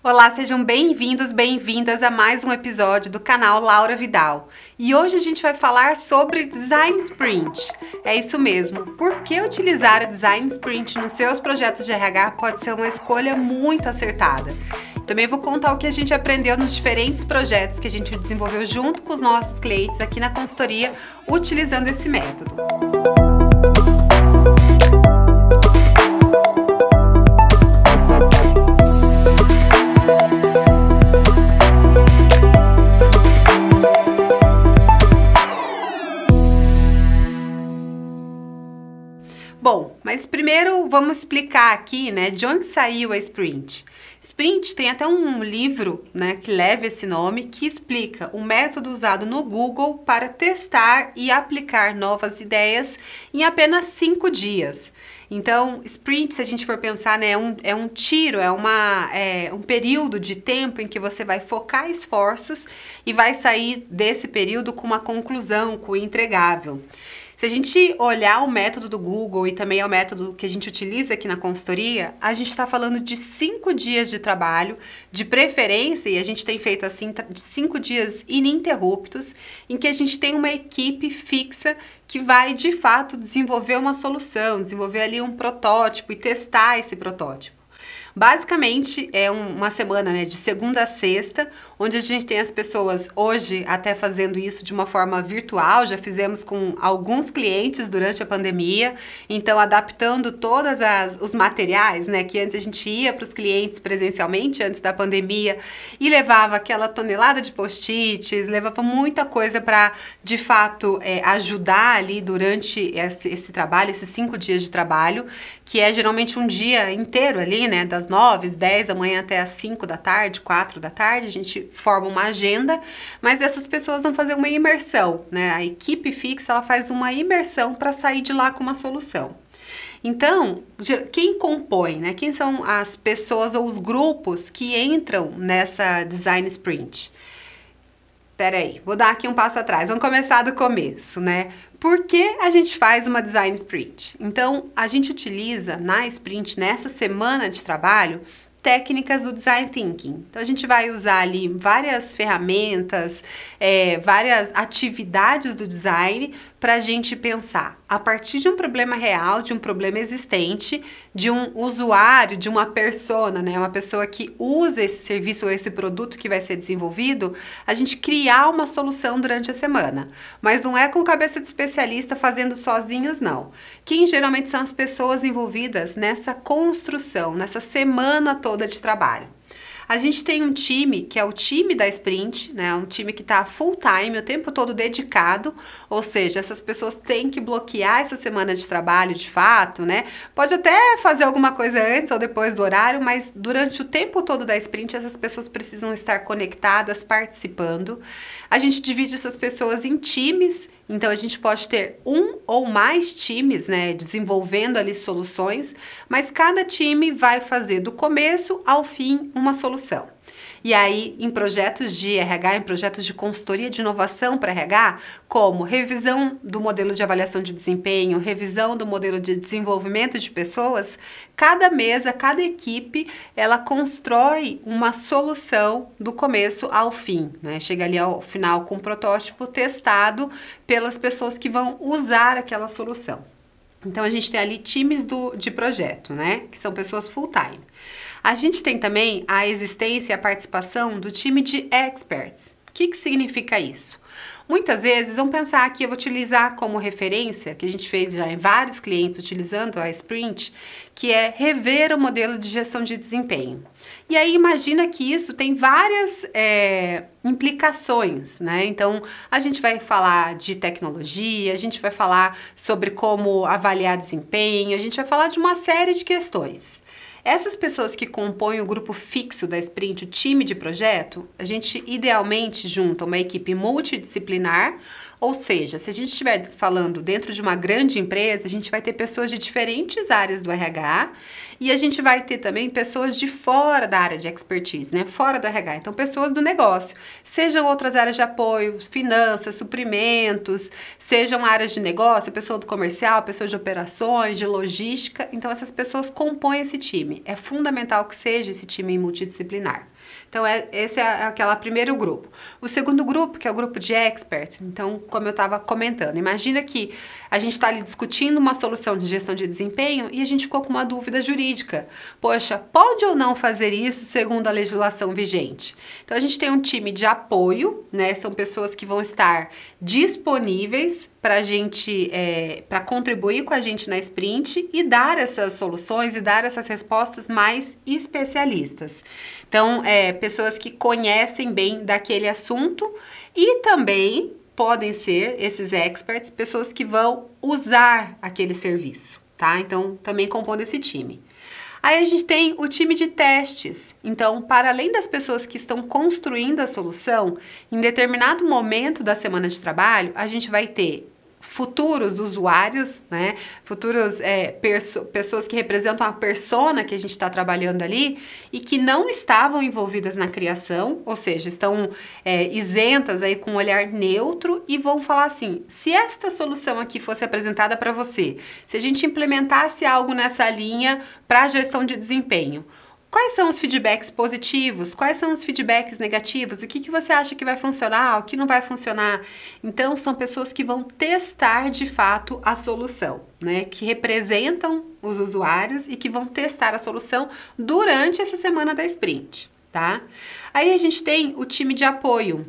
Olá, sejam bem-vindos, bem-vindas a mais um episódio do canal Laura Vidal. E hoje a gente vai falar sobre Design Sprint. É isso mesmo. Por que utilizar a Design Sprint nos seus projetos de RH pode ser uma escolha muito acertada? Também vou contar o que a gente aprendeu nos diferentes projetos que a gente desenvolveu junto com os nossos clientes aqui na consultoria utilizando esse método. Música Mas primeiro vamos explicar aqui, né, de onde saiu a Sprint. Sprint tem até um livro, né, que leva esse nome, que explica o método usado no Google para testar e aplicar novas ideias em apenas cinco dias. Então, sprint, se a gente for pensar, né, é, um, é um tiro, é, uma, é um período de tempo em que você vai focar esforços e vai sair desse período com uma conclusão, com o entregável. Se a gente olhar o método do Google e também é o método que a gente utiliza aqui na consultoria, a gente está falando de cinco dias de trabalho, de preferência, e a gente tem feito assim tá, cinco dias ininterruptos, em que a gente tem uma equipe fixa que vai de fato desenvolver uma solução, desenvolver ali um protótipo e testar esse protótipo. Basicamente, é uma semana né, de segunda a sexta, onde a gente tem as pessoas hoje até fazendo isso de uma forma virtual, já fizemos com alguns clientes durante a pandemia, então adaptando todas as os materiais, né, que antes a gente ia para os clientes presencialmente antes da pandemia e levava aquela tonelada de post-its, levava muita coisa para de fato é, ajudar ali durante esse, esse trabalho, esses cinco dias de trabalho, que é geralmente um dia inteiro ali, né, das nove, dez da manhã até as cinco da tarde, quatro da tarde, a gente forma uma agenda, mas essas pessoas vão fazer uma imersão, né? A equipe fixa ela faz uma imersão para sair de lá com uma solução. Então, quem compõe, né? Quem são as pessoas ou os grupos que entram nessa design sprint? Peraí, vou dar aqui um passo atrás. Vamos começar do começo, né? Por que a gente faz uma design sprint? Então, a gente utiliza na sprint, nessa semana de trabalho, técnicas do design thinking. Então a gente vai usar ali várias ferramentas, é, várias atividades do design para a gente pensar a partir de um problema real, de um problema existente, de um usuário, de uma persona, né, uma pessoa que usa esse serviço ou esse produto que vai ser desenvolvido, a gente criar uma solução durante a semana. Mas não é com cabeça de especialista fazendo sozinhos, não. Quem geralmente são as pessoas envolvidas nessa construção, nessa semana toda de trabalho. A gente tem um time que é o time da Sprint, né? Um time que está full time, o tempo todo dedicado, ou seja, essas pessoas têm que bloquear essa semana de trabalho de fato, né? Pode até fazer alguma coisa antes ou depois do horário, mas durante o tempo todo da sprint, essas pessoas precisam estar conectadas, participando. A gente divide essas pessoas em times, então a gente pode ter um ou mais times, né, desenvolvendo ali soluções, mas cada time vai fazer do começo ao fim uma solução. E aí, em projetos de RH, em projetos de consultoria de inovação para RH, como revisão do modelo de avaliação de desempenho, revisão do modelo de desenvolvimento de pessoas, cada mesa, cada equipe, ela constrói uma solução do começo ao fim, né? Chega ali ao final com um protótipo testado pelas pessoas que vão usar aquela solução. Então a gente tem ali times do, de projeto, né? Que são pessoas full time. A gente tem também a existência e a participação do time de experts. O que, que significa isso? Muitas vezes vão pensar que eu vou utilizar como referência, que a gente fez já em vários clientes utilizando a Sprint, que é rever o modelo de gestão de desempenho. E aí imagina que isso tem várias é, implicações, né? Então a gente vai falar de tecnologia, a gente vai falar sobre como avaliar desempenho, a gente vai falar de uma série de questões. Essas pessoas que compõem o grupo fixo da Sprint, o time de projeto, a gente idealmente junta uma equipe multidisciplinar ou seja, se a gente estiver falando dentro de uma grande empresa, a gente vai ter pessoas de diferentes áreas do RH e a gente vai ter também pessoas de fora da área de expertise, né? Fora do RH. Então, pessoas do negócio, sejam outras áreas de apoio, finanças, suprimentos, sejam áreas de negócio, pessoa do comercial, pessoa de operações, de logística. Então, essas pessoas compõem esse time. É fundamental que seja esse time multidisciplinar. Então, é, esse é, é aquele primeiro grupo. O segundo grupo, que é o grupo de experts, então, como eu estava comentando, imagina que a gente está ali discutindo uma solução de gestão de desempenho e a gente ficou com uma dúvida jurídica. Poxa, pode ou não fazer isso segundo a legislação vigente? Então a gente tem um time de apoio, né? São pessoas que vão estar disponíveis para a gente, é, para contribuir com a gente na sprint e dar essas soluções e dar essas respostas mais especialistas. Então, é, pessoas que conhecem bem daquele assunto e também podem ser esses experts, pessoas que vão usar aquele serviço, tá? Então, também compondo esse time. Aí a gente tem o time de testes. Então, para além das pessoas que estão construindo a solução, em determinado momento da semana de trabalho, a gente vai ter futuros usuários, né? Futuros é, pessoas que representam a persona que a gente está trabalhando ali e que não estavam envolvidas na criação, ou seja, estão é, isentas aí com um olhar neutro e vão falar assim: se esta solução aqui fosse apresentada para você, se a gente implementasse algo nessa linha para a gestão de desempenho, Quais são os feedbacks positivos? Quais são os feedbacks negativos? O que, que você acha que vai funcionar? O que não vai funcionar? Então, são pessoas que vão testar de fato a solução, né? Que representam os usuários e que vão testar a solução durante essa semana da sprint, tá? Aí a gente tem o time de apoio,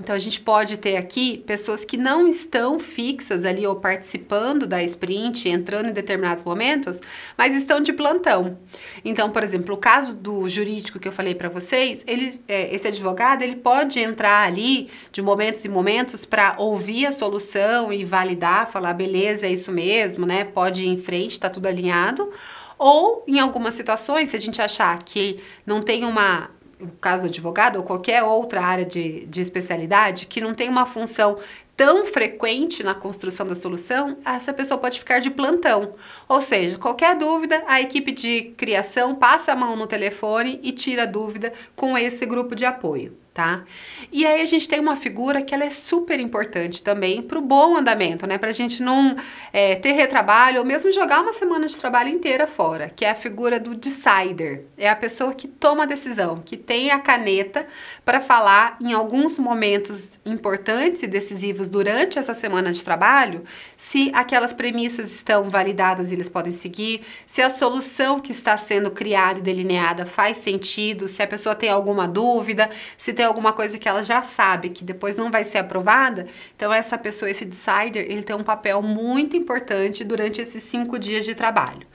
então, a gente pode ter aqui pessoas que não estão fixas ali ou participando da sprint, entrando em determinados momentos, mas estão de plantão. Então, por exemplo, o caso do jurídico que eu falei para vocês, ele, é, esse advogado ele pode entrar ali de momentos em momentos para ouvir a solução e validar, falar, beleza, é isso mesmo, né? Pode ir em frente, está tudo alinhado. Ou, em algumas situações, se a gente achar que não tem uma no caso do advogado ou qualquer outra área de, de especialidade, que não tem uma função tão frequente na construção da solução, essa pessoa pode ficar de plantão. Ou seja, qualquer dúvida, a equipe de criação passa a mão no telefone e tira a dúvida com esse grupo de apoio tá? E aí a gente tem uma figura que ela é super importante também para o bom andamento, né? Para a gente não é, ter retrabalho ou mesmo jogar uma semana de trabalho inteira fora, que é a figura do decider. É a pessoa que toma a decisão, que tem a caneta para falar em alguns momentos importantes e decisivos durante essa semana de trabalho se aquelas premissas estão validadas e eles podem seguir, se a solução que está sendo criada e delineada faz sentido, se a pessoa tem alguma dúvida, se tem alguma coisa que ela já sabe que depois não vai ser aprovada, então essa pessoa, esse decider, ele tem um papel muito importante durante esses cinco dias de trabalho.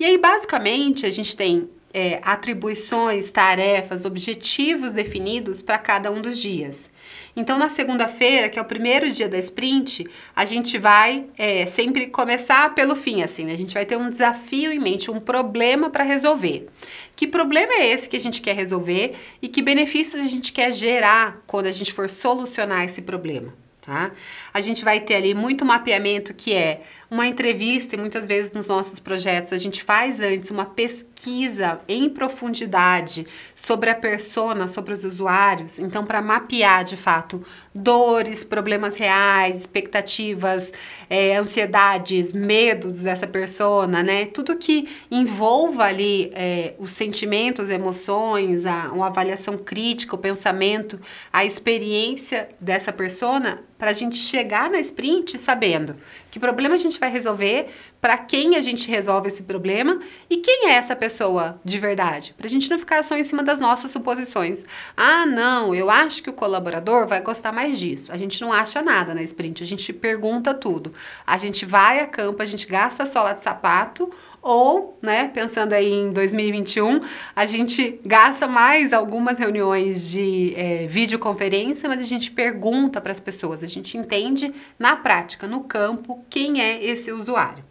E aí, basicamente, a gente tem é, atribuições, tarefas, objetivos definidos para cada um dos dias. Então, na segunda-feira, que é o primeiro dia da sprint, a gente vai é, sempre começar pelo fim, assim, né? a gente vai ter um desafio em mente, um problema para resolver. Que problema é esse que a gente quer resolver e que benefícios a gente quer gerar quando a gente for solucionar esse problema? Tá? A gente vai ter ali muito mapeamento que é uma entrevista, e muitas vezes nos nossos projetos a gente faz antes uma pesquisa em profundidade sobre a persona, sobre os usuários, então para mapear de fato dores, problemas reais, expectativas, é, ansiedades, medos dessa persona, né? Tudo que envolva ali é, os sentimentos, emoções, a, uma avaliação crítica, o pensamento, a experiência dessa persona, para a gente chegar na sprint sabendo que problema a gente vai resolver? Para quem a gente resolve esse problema? E quem é essa pessoa de verdade? Para a gente não ficar só em cima das nossas suposições. Ah, não, eu acho que o colaborador vai gostar mais disso. A gente não acha nada na sprint, a gente pergunta tudo. A gente vai a campo, a gente gasta sola de sapato ou, né, pensando aí em 2021, a gente gasta mais algumas reuniões de é, videoconferência, mas a gente pergunta para as pessoas, a gente entende na prática, no campo, quem é esse usuário.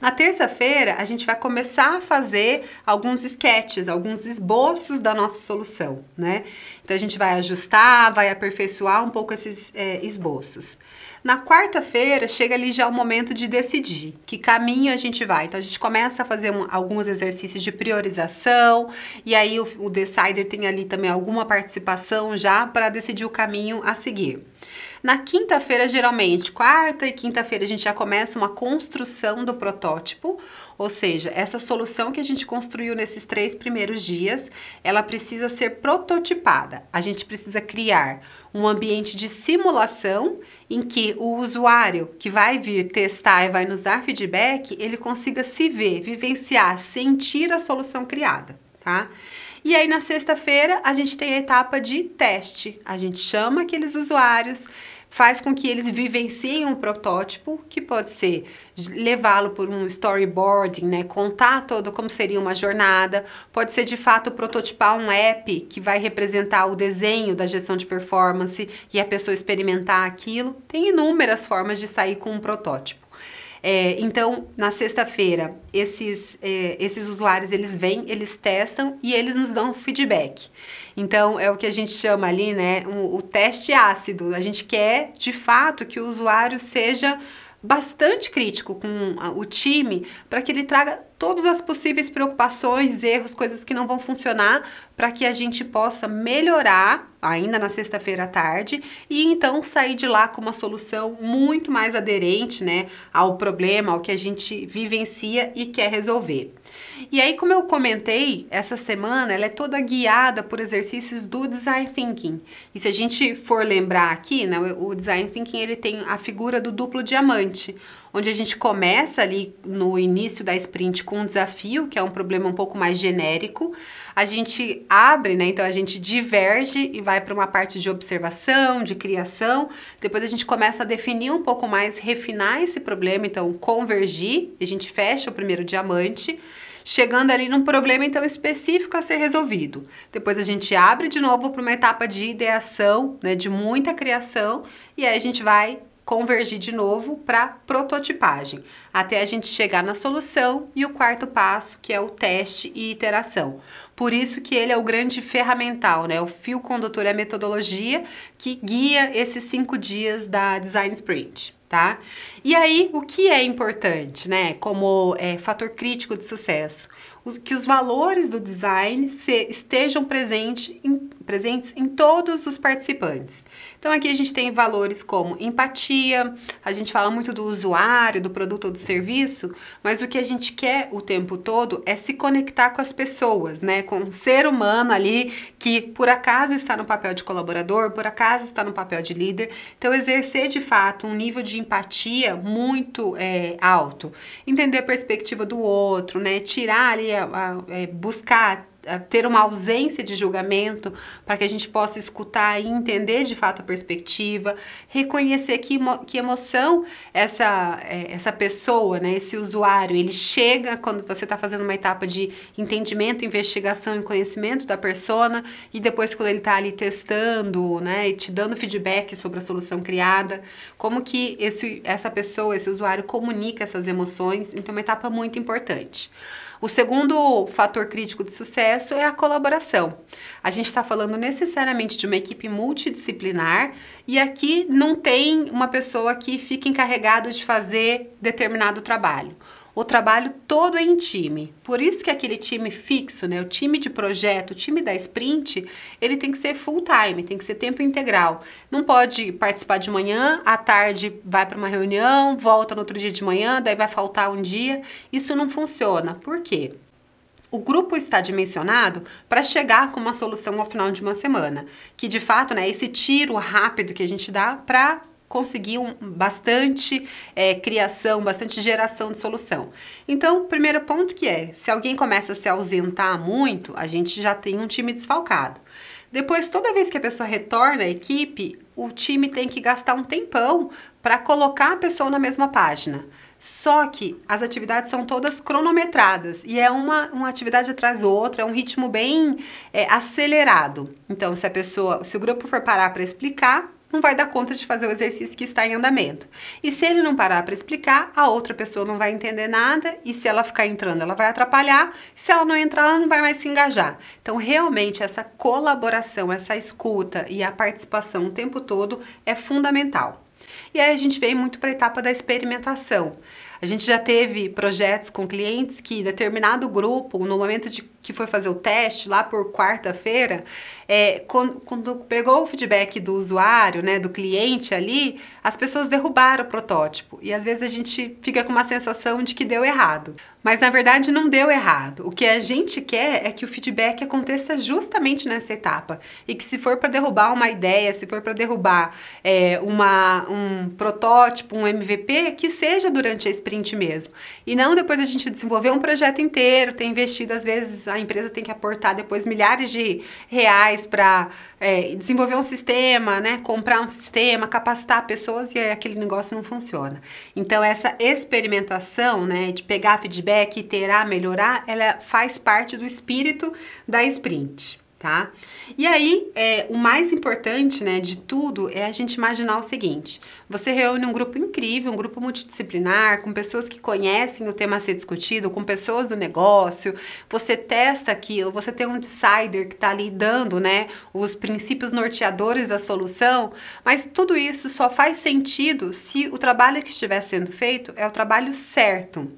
Na terça-feira, a gente vai começar a fazer alguns esquetes, alguns esboços da nossa solução, né? Então, a gente vai ajustar, vai aperfeiçoar um pouco esses é, esboços. Na quarta-feira, chega ali já o momento de decidir que caminho a gente vai. Então, a gente começa a fazer um, alguns exercícios de priorização, e aí o, o decider tem ali também alguma participação já para decidir o caminho a seguir. Na quinta-feira, geralmente, quarta e quinta-feira, a gente já começa uma construção do protótipo, ou seja, essa solução que a gente construiu nesses três primeiros dias, ela precisa ser prototipada. A gente precisa criar um ambiente de simulação em que o usuário que vai vir testar e vai nos dar feedback, ele consiga se ver, vivenciar, sentir a solução criada, tá? E aí na sexta-feira a gente tem a etapa de teste. A gente chama aqueles usuários, faz com que eles vivenciem um protótipo, que pode ser levá-lo por um storyboarding, né, contar todo como seria uma jornada, pode ser de fato prototipar um app que vai representar o desenho da gestão de performance e a pessoa experimentar aquilo. Tem inúmeras formas de sair com um protótipo. É, então, na sexta-feira, esses, é, esses usuários, eles vêm, eles testam e eles nos dão feedback. Então, é o que a gente chama ali, né, o teste ácido. A gente quer, de fato, que o usuário seja bastante crítico com ah, o time para que ele traga todas as possíveis preocupações, erros, coisas que não vão funcionar, para que a gente possa melhorar ainda na sexta-feira à tarde e então sair de lá com uma solução muito mais aderente, né, ao problema, ao que a gente vivencia e quer resolver. E aí, como eu comentei, essa semana ela é toda guiada por exercícios do design thinking. E se a gente for lembrar aqui, né, o design thinking ele tem a figura do duplo diamante, onde a gente começa ali no início da sprint com um desafio, que é um problema um pouco mais genérico. A gente abre, né? Então a gente diverge e vai para uma parte de observação, de criação. Depois a gente começa a definir um pouco mais, refinar esse problema, então convergir, a gente fecha o primeiro diamante chegando ali num problema então específico a ser resolvido. Depois a gente abre de novo para uma etapa de ideação, né, de muita criação, e aí a gente vai convergir de novo para prototipagem, até a gente chegar na solução e o quarto passo, que é o teste e iteração. Por isso que ele é o grande ferramental, né? O fio condutor é a metodologia que guia esses cinco dias da Design Sprint tá? E aí, o que é importante, né, como é, fator crítico de sucesso? Os, que os valores do design se, estejam presentes em presentes em todos os participantes. Então aqui a gente tem valores como empatia, a gente fala muito do usuário, do produto ou do serviço, mas o que a gente quer o tempo todo é se conectar com as pessoas, né? Com o um ser humano ali que por acaso está no papel de colaborador, por acaso está no papel de líder. Então exercer de fato um nível de empatia muito é, alto, entender a perspectiva do outro, né? Tirar ali, a, a, é, buscar ter uma ausência de julgamento para que a gente possa escutar e entender de fato a perspectiva, reconhecer que, que emoção essa, é, essa pessoa, né, esse usuário, ele chega quando você está fazendo uma etapa de entendimento, investigação e conhecimento da persona e depois quando ele está ali testando né, e te dando feedback sobre a solução criada, como que esse, essa pessoa, esse usuário comunica essas emoções, então é uma etapa muito importante. O segundo fator crítico de sucesso é a colaboração. A gente está falando necessariamente de uma equipe multidisciplinar e aqui não tem uma pessoa que fica encarregada de fazer determinado trabalho o trabalho todo é em time. Por isso que aquele time fixo, né, o time de projeto, o time da sprint, ele tem que ser full time, tem que ser tempo integral. Não pode participar de manhã, à tarde vai para uma reunião, volta no outro dia de manhã, daí vai faltar um dia. Isso não funciona. Por quê? O grupo está dimensionado para chegar com uma solução ao final de uma semana, que de fato né, é esse tiro rápido que a gente dá para conseguiam bastante é, criação, bastante geração de solução. Então, primeiro ponto que é, se alguém começa a se ausentar muito, a gente já tem um time desfalcado. Depois, toda vez que a pessoa retorna à equipe, o time tem que gastar um tempão para colocar a pessoa na mesma página. Só que as atividades são todas cronometradas e é uma, uma atividade atrás da outra, é um ritmo bem é, acelerado. Então, se a pessoa, se o grupo for parar para explicar, não vai dar conta de fazer o exercício que está em andamento. E se ele não parar para explicar, a outra pessoa não vai entender nada, e se ela ficar entrando, ela vai atrapalhar, se ela não entrar, ela não vai mais se engajar. Então, realmente, essa colaboração, essa escuta e a participação o tempo todo é fundamental. E aí a gente vem muito para a etapa da experimentação. A gente já teve projetos com clientes que determinado grupo, no momento de que foi fazer o teste, lá por quarta-feira, é, quando, quando, pegou o feedback do usuário, né, do cliente ali, as pessoas derrubaram o protótipo. E às vezes a gente fica com uma sensação de que deu errado. Mas na verdade não deu errado. O que a gente quer é que o feedback aconteça justamente nessa etapa e que se for para derrubar uma ideia, se for para derrubar é, uma, um protótipo, um MVP, que seja durante a sprint mesmo. E não depois a gente desenvolver um projeto inteiro, ter investido, às vezes a empresa tem que aportar depois milhares de reais para é, desenvolver um sistema, né, comprar um sistema, capacitar pessoas e aí aquele negócio não funciona. Então essa experimentação, né, de pegar feedback, iterar, melhorar, ela faz parte do espírito da sprint tá? E aí, é, o mais importante, né, de tudo é a gente imaginar o seguinte: você reúne um grupo incrível, um grupo multidisciplinar, com pessoas que conhecem o tema a ser discutido, com pessoas do negócio, você testa aquilo, você tem um decider que está ali dando, né, os princípios norteadores da solução, mas tudo isso só faz sentido se o trabalho que estiver sendo feito é o trabalho certo.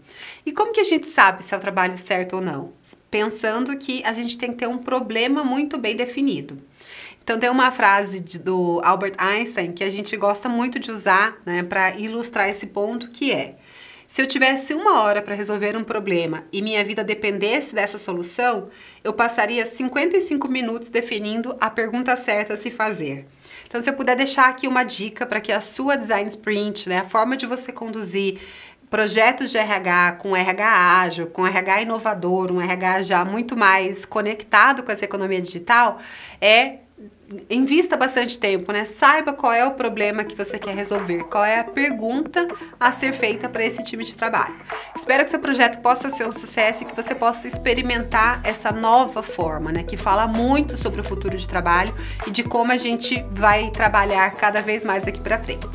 E como que a gente sabe se é o trabalho certo ou não? Pensando que a gente tem que ter um problema muito bem definido. Então tem uma frase de, do Albert Einstein que a gente gosta muito de usar né, para ilustrar esse ponto que é se eu tivesse uma hora para resolver um problema e minha vida dependesse dessa solução, eu passaria 55 minutos definindo a pergunta certa a se fazer. Então, se eu puder deixar aqui uma dica para que a sua design sprint, né, a forma de você conduzir projetos de RH com RH ágil, com RH inovador, um RH já muito mais conectado com essa economia digital, é invista bastante tempo, né? Saiba qual é o problema que você quer resolver, qual é a pergunta a ser feita para esse time de trabalho. Espero que seu projeto possa ser um sucesso e que você possa experimentar essa nova forma, né? Que fala muito sobre o futuro de trabalho e de como a gente vai trabalhar cada vez mais daqui para frente.